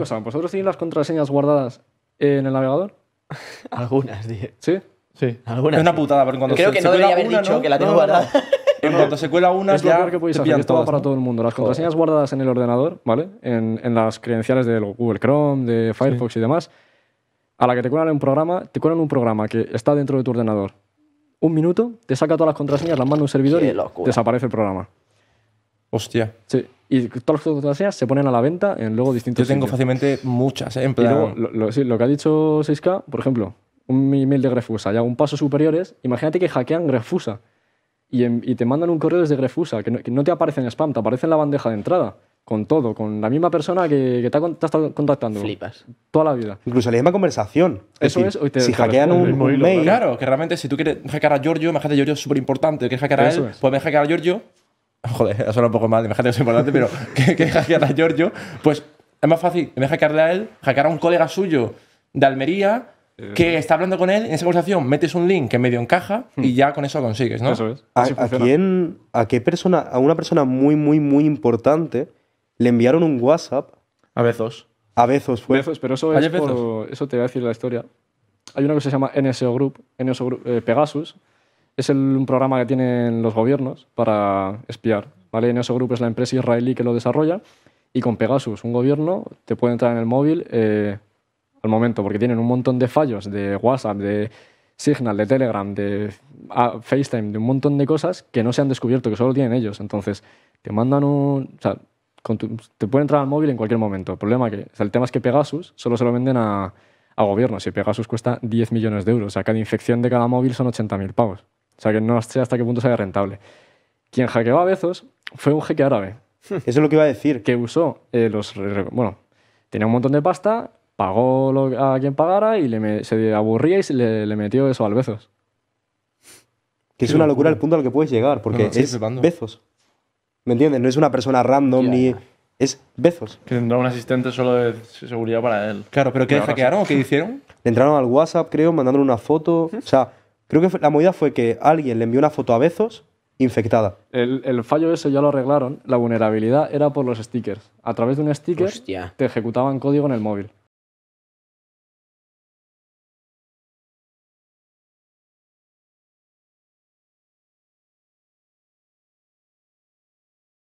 ¿vosotros tenéis las contraseñas guardadas en el navegador? Algunas, tío. ¿Sí? Sí. Algunas. Es una putada, porque cuando Creo se, que no debería haber dicho que la tengo guardada. En cuanto se cuela una, es ya lo que podéis hacer. Esto va para todo el mundo. Las contraseñas guardadas en el ordenador, ¿vale? En, las credenciales de Google Chrome, de Firefox y demás, a la que te cuelan un programa, te cuelan un programa que está dentro de tu ordenador. Un minuto, te saca todas las contraseñas, las manda a un servidor y desaparece el programa. Hostia. Sí y todas las se ponen a la venta en luego distintos Yo tengo fácilmente muchas, ¿eh? lo, que ha dicho 6K, por ejemplo, un email de Grefusa y un paso superiores, imagínate que hackean Grefusa y, y te mandan un correo desde Grefusa, que no, te aparece en spam, te aparece en la bandeja de entrada, con todo, con la misma persona que, que te, ha, estado contactando. Flipas. Toda la vida. Incluso la misma conversación. Eso es. si hackean un, mail. Claro, que realmente si tú quieres hackear a Giorgio, imagínate, Giorgio es súper importante, quieres hackear a él, pues hackear a Giorgio Joder, eso un poco mal, imagínate que es importante, pero que, que hackear a Giorgio, pues es más fácil, en vez de hackearle a él, hackear a un colega suyo de Almería eh, que está hablando con él, en esa conversación metes un link que medio encaja y hmm. ya con eso consigues, ¿no? Eso es. ¿A, quién, a qué persona, a una persona muy, muy, muy importante le enviaron un WhatsApp? A Bezos. A Bezos fue. pero eso es eso te va a decir la historia. Hay una cosa que se llama NSO Group, NSO Group eh, Pegasus, es un programa que tienen los gobiernos para espiar. ¿vale? ese grupo es la empresa israelí que lo desarrolla y con Pegasus, un gobierno, te puede entrar en el móvil eh, al momento, porque tienen un montón de fallos de WhatsApp, de Signal, de Telegram, de ah, FaceTime, de un montón de cosas que no se han descubierto, que solo tienen ellos. Entonces, te mandan un... O sea, te puede entrar al móvil en cualquier momento. El, problema que, el tema es que Pegasus solo se lo venden a, a gobiernos y Pegasus cuesta 10 millones de euros. O sea, cada infección de cada móvil son 80.000 pavos. O sea, que no sé hasta qué punto sea rentable. Quien hackeó a Bezos fue un jeque árabe. Eso es lo que iba a decir. Que usó eh, los. Bueno, tenía un montón de pasta, pagó a quien pagara y le se aburría y le, metió eso al Bezos. Que es una locura, el punto al que puedes llegar, porque es Bezos. ¿Me entiendes? No es una persona random ni. Es Bezos. Que tendrá un asistente solo de seguridad para él. Claro, pero ¿qué hackearon o qué hicieron? Le entraron al WhatsApp, creo, mandándole una foto. O sea, Creo que la movida fue que alguien le envió una foto a Bezos infectada. El, fallo ese ya lo arreglaron. La vulnerabilidad era por los stickers. A través de un sticker te ejecutaban código en el móvil.